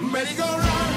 merry go run.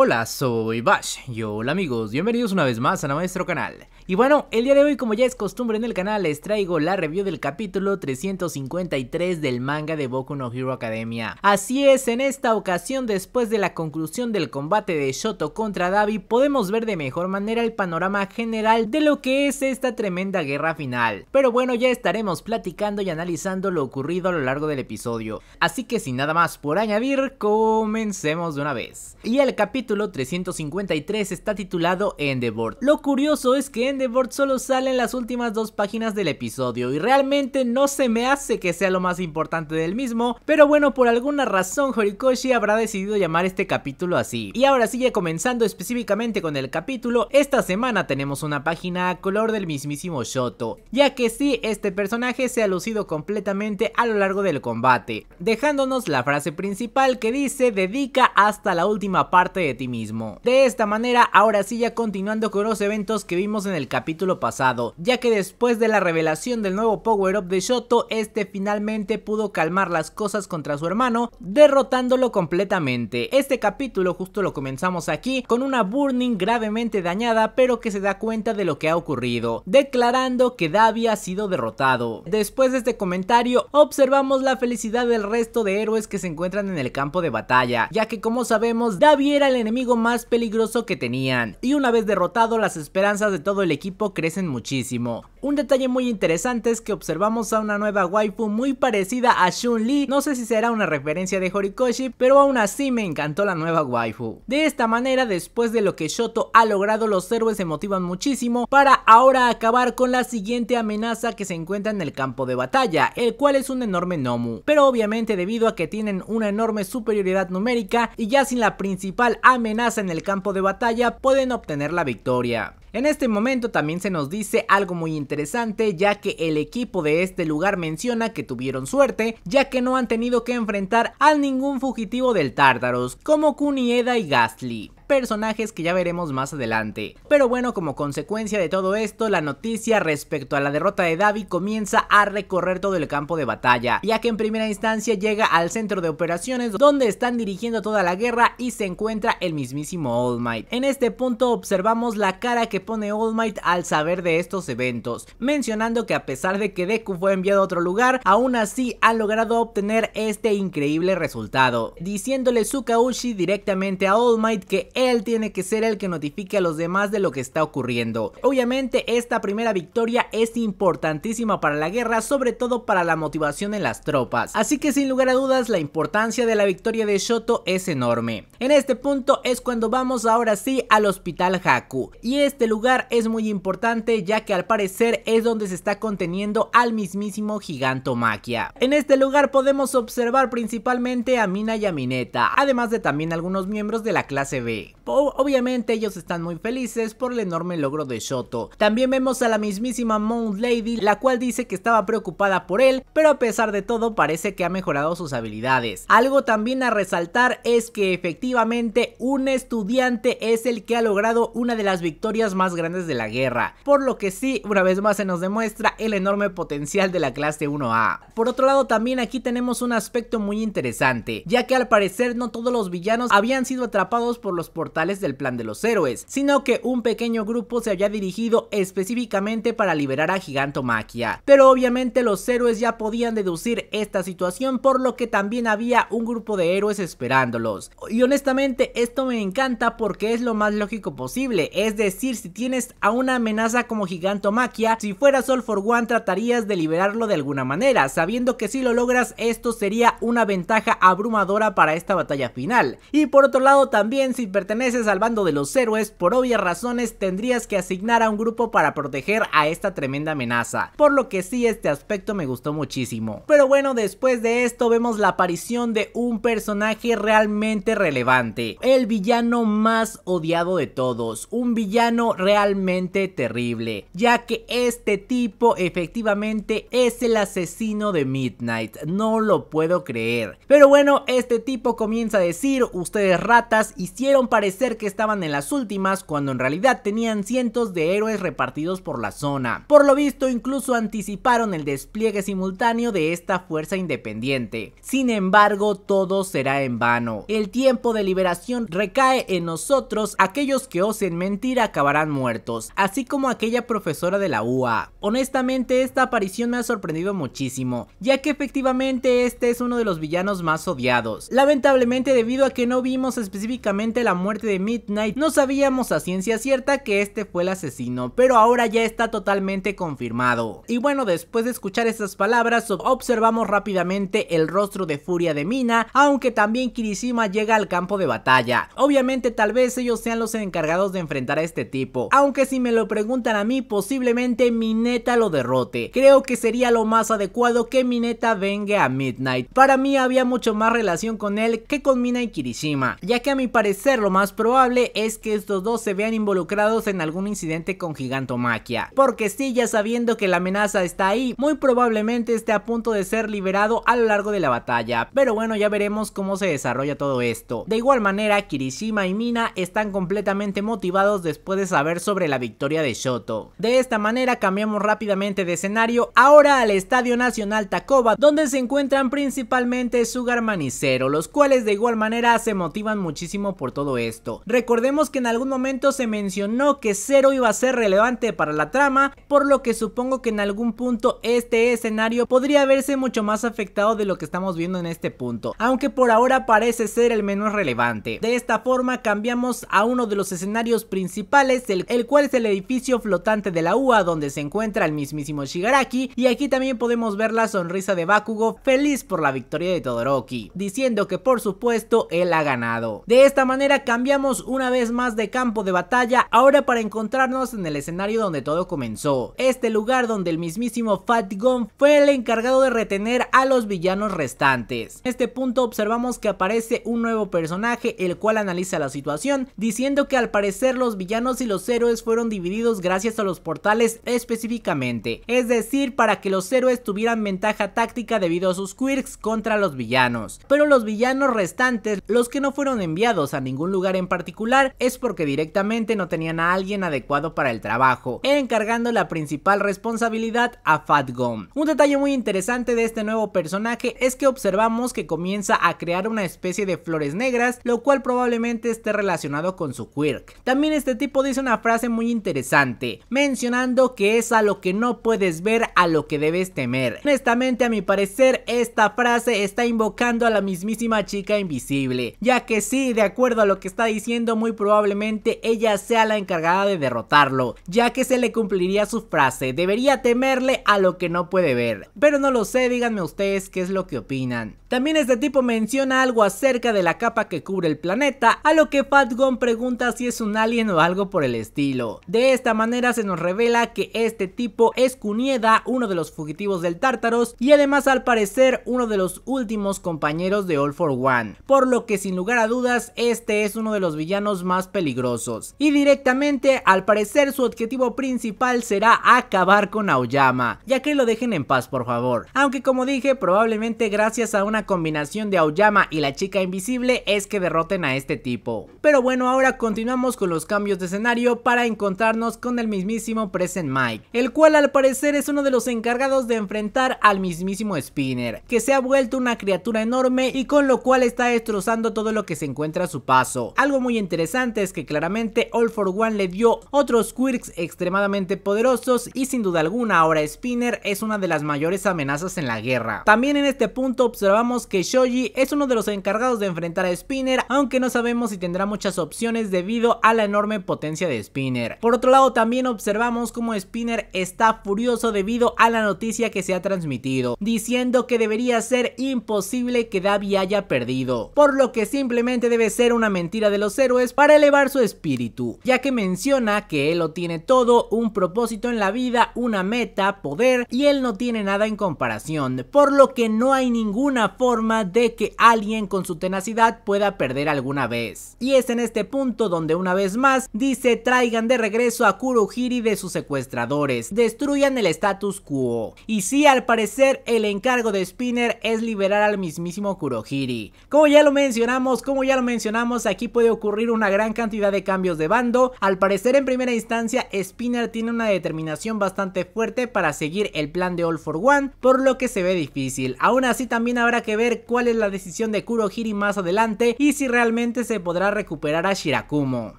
Hola, soy Bash y hola amigos, bienvenidos una vez más a nuestro canal. Y bueno, el día de hoy como ya es costumbre en el canal les traigo la review del capítulo 353 del manga de Boku no Hero Academia. Así es, en esta ocasión después de la conclusión del combate de Shoto contra Davi podemos ver de mejor manera el panorama general de lo que es esta tremenda guerra final. Pero bueno, ya estaremos platicando y analizando lo ocurrido a lo largo del episodio. Así que sin nada más por añadir, comencemos de una vez. Y el capítulo capítulo 353 está titulado Endeavor. Lo curioso es que Endeavor solo sale en las últimas dos páginas del episodio y realmente no se me hace que sea lo más importante del mismo, pero bueno, por alguna razón Horikoshi habrá decidido llamar este capítulo así. Y ahora sigue comenzando específicamente con el capítulo, esta semana tenemos una página a color del mismísimo Shoto, ya que sí, este personaje se ha lucido completamente a lo largo del combate, dejándonos la frase principal que dice dedica hasta la última parte de mismo. De esta manera, ahora sí ya continuando con los eventos que vimos en el capítulo pasado, ya que después de la revelación del nuevo Power Up de Shoto, este finalmente pudo calmar las cosas contra su hermano, derrotándolo completamente. Este capítulo justo lo comenzamos aquí con una Burning gravemente dañada, pero que se da cuenta de lo que ha ocurrido, declarando que Davi ha sido derrotado. Después de este comentario, observamos la felicidad del resto de héroes que se encuentran en el campo de batalla, ya que como sabemos, Davi era el enemigo más peligroso que tenían, y una vez derrotado las esperanzas de todo el equipo crecen muchísimo. Un detalle muy interesante es que observamos a una nueva waifu muy parecida a shun li no sé si será una referencia de Horikoshi, pero aún así me encantó la nueva waifu. De esta manera, después de lo que Shoto ha logrado, los héroes se motivan muchísimo para ahora acabar con la siguiente amenaza que se encuentra en el campo de batalla, el cual es un enorme Nomu, pero obviamente debido a que tienen una enorme superioridad numérica y ya sin la principal amenaza en el campo de batalla pueden obtener la victoria. En este momento también se nos dice algo muy interesante ya que el equipo de este lugar menciona que tuvieron suerte ya que no han tenido que enfrentar a ningún fugitivo del Tártaros como Kunieda y Gastly personajes que ya veremos más adelante. Pero bueno, como consecuencia de todo esto, la noticia respecto a la derrota de Davi comienza a recorrer todo el campo de batalla, ya que en primera instancia llega al centro de operaciones donde están dirigiendo toda la guerra y se encuentra el mismísimo All Might. En este punto observamos la cara que pone All Might al saber de estos eventos, mencionando que a pesar de que Deku fue enviado a otro lugar, aún así ha logrado obtener este increíble resultado, diciéndole Sukaushi directamente a All Might que él tiene que ser el que notifique a los demás de lo que está ocurriendo. Obviamente esta primera victoria es importantísima para la guerra, sobre todo para la motivación en las tropas, así que sin lugar a dudas la importancia de la victoria de Shoto es enorme. En este punto es cuando vamos ahora sí al hospital Haku, y este lugar es muy importante ya que al parecer es donde se está conteniendo al mismísimo Gigantomaquia. En este lugar podemos observar principalmente a Mina y a Mineta, además de también algunos miembros de la clase B. obviamente ellos están muy felices por el enorme logro de Shoto. También vemos a la mismísima Mount Lady, la cual dice que estaba preocupada por él, pero a pesar de todo parece que ha mejorado sus habilidades. Algo también a resaltar es que efectivamente un estudiante es el que ha logrado una de las victorias más grandes de la guerra, por lo que sí, una vez más se nos demuestra el enorme potencial de la clase 1A. Por otro lado, también aquí tenemos un aspecto muy interesante, ya que al parecer no todos los villanos habían sido atrapados por los portales del plan de los héroes, sino que un pequeño grupo se había dirigido específicamente para liberar a Giganto Maquia. Pero obviamente los héroes ya podían deducir esta situación, por lo que también había un grupo de héroes esperándolos. Y honestamente esto me encanta porque es lo más lógico posible, es decir, si si tienes a una amenaza como Gigantomaquia, si fuera Sol for One tratarías de liberarlo de alguna manera, sabiendo que si lo logras esto sería una ventaja abrumadora para esta batalla final. Y por otro lado también si perteneces al bando de los héroes, por obvias razones tendrías que asignar a un grupo para proteger a esta tremenda amenaza, por lo que sí este aspecto me gustó muchísimo. Pero bueno, después de esto vemos la aparición de un personaje realmente relevante, el villano más odiado de todos, un villano realmente terrible, ya que este tipo efectivamente es el asesino de Midnight, no lo puedo creer. Pero bueno, este tipo comienza a decir, ustedes ratas hicieron parecer que estaban en las últimas cuando en realidad tenían cientos de héroes repartidos por la zona. Por lo visto incluso anticiparon el despliegue simultáneo de esta fuerza independiente. Sin embargo, todo será en vano. El tiempo de liberación recae en nosotros, aquellos que osen mentir acabarán muertos, así como aquella profesora de la UA. Honestamente esta aparición me ha sorprendido muchísimo, ya que efectivamente este es uno de los villanos más odiados. Lamentablemente debido a que no vimos específicamente la muerte de Midnight, no sabíamos a ciencia cierta que este fue el asesino, pero ahora ya está totalmente confirmado. Y bueno, después de escuchar estas palabras, observamos rápidamente el rostro de furia de Mina, aunque también Kirishima llega al campo de batalla. Obviamente tal vez ellos sean los encargados de enfrentar a este tipo, aunque si me lo preguntan a mí, posiblemente Mineta lo derrote. Creo que sería lo más adecuado que Mineta venga a Midnight. Para mí había mucho más relación con él que con Mina y Kirishima, ya que a mi parecer lo más probable es que estos dos se vean involucrados en algún incidente con Gigantomaquia. Porque si ya sabiendo que la amenaza está ahí, muy probablemente esté a punto de ser liberado a lo largo de la batalla. Pero bueno, ya veremos cómo se desarrolla todo esto. De igual manera, Kirishima y Mina están completamente motivados después de saber sobre la victoria de Shoto. De esta manera cambiamos rápidamente de escenario ahora al Estadio Nacional Takoba donde se encuentran principalmente Sugar Manicero, los cuales de igual manera se motivan muchísimo por todo esto. Recordemos que en algún momento se mencionó que Zero iba a ser relevante para la trama, por lo que supongo que en algún punto este escenario podría verse mucho más afectado de lo que estamos viendo en este punto, aunque por ahora parece ser el menos relevante. De esta forma cambiamos a uno de los escenarios principales el cual es el edificio flotante de la UA donde se encuentra el mismísimo Shigaraki y aquí también podemos ver la sonrisa de Bakugo feliz por la victoria de Todoroki, diciendo que por supuesto él ha ganado. De esta manera cambiamos una vez más de campo de batalla ahora para encontrarnos en el escenario donde todo comenzó, este lugar donde el mismísimo Fat fue el encargado de retener a los villanos restantes. En este punto observamos que aparece un nuevo personaje el cual analiza la situación diciendo que al parecer los villanos y los héroes fueron divididos gracias a los portales específicamente, es decir, para que los héroes tuvieran ventaja táctica debido a sus quirks contra los villanos. Pero los villanos restantes, los que no fueron enviados a ningún lugar en particular, es porque directamente no tenían a alguien adecuado para el trabajo, encargando la principal responsabilidad a Fat Gum. Un detalle muy interesante de este nuevo personaje es que observamos que comienza a crear una especie de flores negras, lo cual probablemente esté relacionado con su quirk. También este tipo dice una frase muy interesante, mencionando que es a lo que no puedes ver a lo que debes temer. Honestamente a mi parecer esta frase está invocando a la mismísima chica invisible, ya que sí, de acuerdo a lo que está diciendo muy probablemente ella sea la encargada de derrotarlo, ya que se le cumpliría su frase, debería temerle a lo que no puede ver. Pero no lo sé, díganme ustedes qué es lo que opinan. También este tipo menciona algo acerca de la capa que cubre el planeta, a lo que Fatgon pregunta si es un alien o algo por el estilo. De esta manera se nos revela que este tipo es Kunieda, uno de los fugitivos del Tártaros y además al parecer uno de los últimos compañeros de All for One, por lo que sin lugar a dudas este es uno de los villanos más peligrosos. Y directamente al parecer su objetivo principal será acabar con Aoyama, ya que lo dejen en paz por favor. Aunque como dije probablemente gracias a una combinación de Aoyama y la chica invisible es que derroten a este tipo. Pero bueno ahora continuamos con los cambios de escenario para encontrarnos con el mismísimo Present Mike, el cual al parecer es uno de los encargados de enfrentar al mismísimo Spinner, que se ha vuelto una criatura enorme y con lo cual está destrozando todo lo que se encuentra a su paso. Algo muy interesante es que claramente All for One le dio otros quirks extremadamente poderosos y sin duda alguna ahora Spinner es una de las mayores amenazas en la guerra. También en este punto observamos que Shoji es uno de los encargados de enfrentar a Spinner, aunque no sabemos si tendrá muchas opciones debido a la enorme potencia de Spinner. Por otro lado, también observamos cómo Spinner está furioso debido a la noticia que se ha transmitido, diciendo que debería ser imposible que Davi haya perdido, por lo que simplemente debe ser una mentira de los héroes para elevar su espíritu, ya que menciona que él lo tiene todo, un propósito en la vida, una meta, poder, y él no tiene nada en comparación, por lo que no hay ninguna forma de que alguien con su tenacidad pueda perder alguna vez. Y es en este punto donde una vez más dice traigan de regreso a Kurohiri de sus secuestradores, destruyan el status quo. Y si al parecer el encargo de Spinner es liberar al mismísimo Kurohiri. Como ya lo mencionamos, como ya lo mencionamos, aquí puede ocurrir una gran cantidad de cambios de bando. Al parecer en primera instancia Spinner tiene una determinación bastante fuerte para seguir el plan de All for One, por lo que se ve difícil. Aún así también habrá que ver cuál es la decisión de Kurohiri más adelante y si realmente se podrá recuperar a Shirakumo.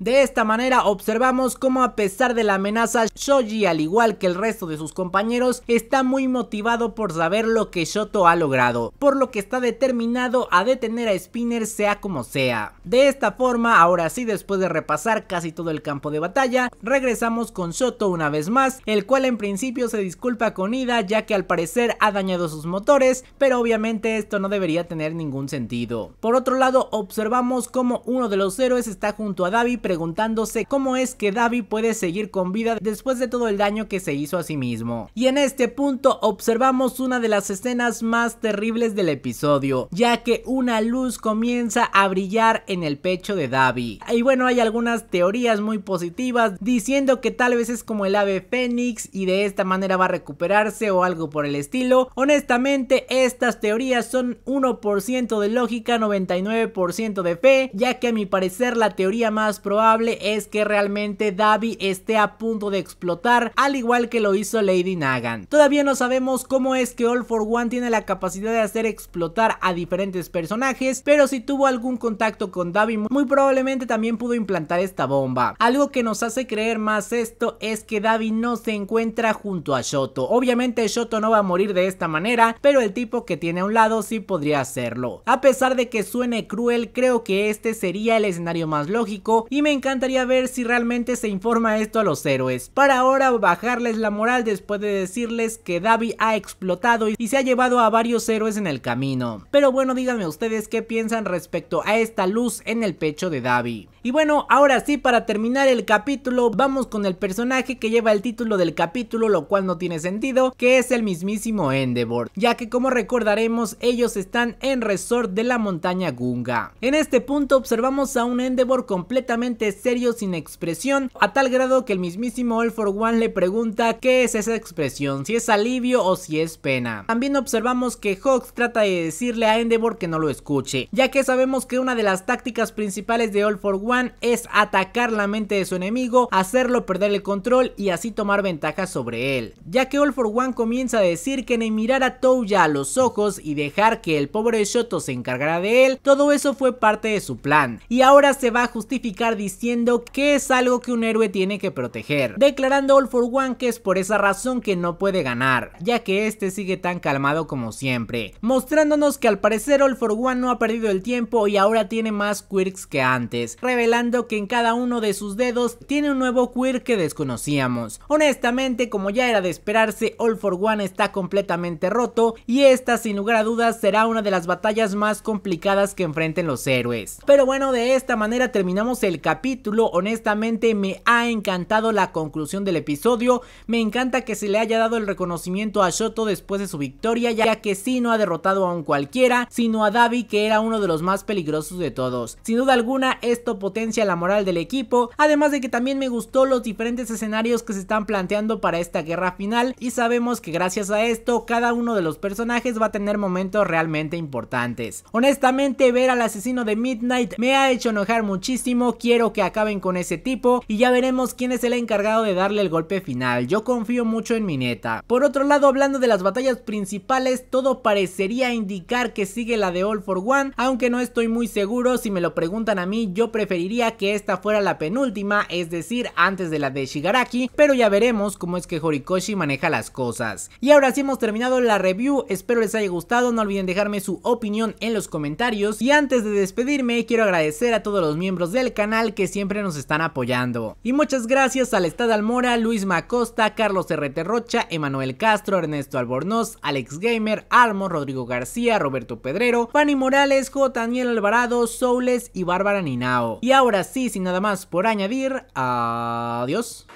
De esta manera observamos cómo a pesar de la amenaza, Shoji al igual que el resto de sus compañeros está muy motivado por saber lo que Shoto ha logrado, por lo que está determinado a detener a Spinner sea como sea. De esta forma, ahora sí después de repasar casi todo el campo de batalla, regresamos con Shoto una vez más, el cual en principio se disculpa con Ida ya que al parecer ha dañado sus motores, pero obviamente esto no debería tener ningún sentido. Por otro lado, observamos cómo uno de los héroes está junto a Davi preguntándose cómo es que Davy puede seguir con vida después de todo el daño que se hizo a sí mismo. Y en este punto observamos una de las escenas más terribles del episodio, ya que una luz comienza a brillar en el pecho de Davi. Y bueno, hay algunas teorías muy positivas diciendo que tal vez es como el ave fénix y de esta manera va a recuperarse o algo por el estilo. Honestamente, estas teorías son 1% de lógica, 99% de fe, ya que a mi parecer la teoría más probable es que realmente Davi esté a punto de explotar, al igual que lo hizo Lady Nagan. Todavía no sabemos cómo es que All for One tiene la capacidad de hacer explotar a diferentes personajes, pero si tuvo algún contacto con Davi, muy probablemente también pudo implantar esta bomba. Algo que nos hace creer más esto es que Davi no se encuentra junto a Shoto. Obviamente Shoto no va a morir de esta manera, pero el tipo que tiene a un lado sí podría hacerlo. A pesar de que suene cruel, creo que este sería el escenario más lógico y me encantaría ver si realmente se informa esto a los héroes. Para ahora bajarles la moral después de decirles que Davi ha explotado y se ha llevado a varios héroes en el camino. Pero bueno, díganme ustedes qué piensan respecto a esta luz en el pecho de Davi. Y bueno, ahora sí, para terminar el capítulo, vamos con el personaje que lleva el título del capítulo, lo cual no tiene sentido, que es el mismísimo Endeavor, ya que como recordaremos, ellos están en resort de la montaña Gunga. En este punto observamos a un Endeavor completamente serio sin expresión, a tal grado que el mismísimo All for One le pregunta qué es esa expresión, si es alivio o si es pena. También observamos que Hawks trata de decirle a Endeavor que no lo escuche, ya que sabemos que una de las tácticas principales de All for One es atacar la mente de su enemigo, hacerlo perder el control y así tomar ventaja sobre él, ya que All for One comienza a decir que ni mirar a Touya a los ojos y dejar que el pobre Shoto se encargara de él, todo eso fue parte de su plan, y ahora se va a justificar diciendo que es algo que un héroe tiene que proteger, declarando All for One que es por esa razón que no puede ganar, ya que este sigue tan calmado como siempre, mostrándonos que al parecer All for One no ha perdido el tiempo y ahora tiene más quirks que antes, revelando que en cada uno de sus dedos tiene un nuevo quirk que desconocíamos. Honestamente, como ya era de esperarse, All for One está completamente roto y esta sin lugar a dudas será una de las batallas más complicadas que enfrenten los héroes. Pero bueno, de esta manera terminamos el capítulo capítulo. Honestamente me ha encantado la conclusión del episodio. Me encanta que se le haya dado el reconocimiento a Shoto después de su victoria, ya que sí no ha derrotado a un cualquiera, sino a Davi que era uno de los más peligrosos de todos. Sin duda alguna esto potencia la moral del equipo, además de que también me gustó los diferentes escenarios que se están planteando para esta guerra final y sabemos que gracias a esto cada uno de los personajes va a tener momentos realmente importantes. Honestamente ver al asesino de Midnight me ha hecho enojar muchísimo, quiero que acaben con ese tipo y ya veremos quién es el encargado de darle el golpe final. Yo confío mucho en mi neta... Por otro lado, hablando de las batallas principales, todo parecería indicar que sigue la de All for One, aunque no estoy muy seguro, si me lo preguntan a mí, yo preferiría que esta fuera la penúltima, es decir, antes de la de Shigaraki, pero ya veremos cómo es que Horikoshi maneja las cosas. Y ahora sí hemos terminado la review, espero les haya gustado, no olviden dejarme su opinión en los comentarios y antes de despedirme quiero agradecer a todos los miembros del canal que siempre nos están apoyando. Y muchas gracias al Estado Almora, Luis Macosta, Carlos RT Rocha, Emanuel Castro, Ernesto Albornoz, Alex Gamer, Almo, Rodrigo García, Roberto Pedrero, Fanny Morales, J. Daniel Alvarado, Soules y Bárbara Ninao. Y ahora sí, sin nada más por añadir, adiós.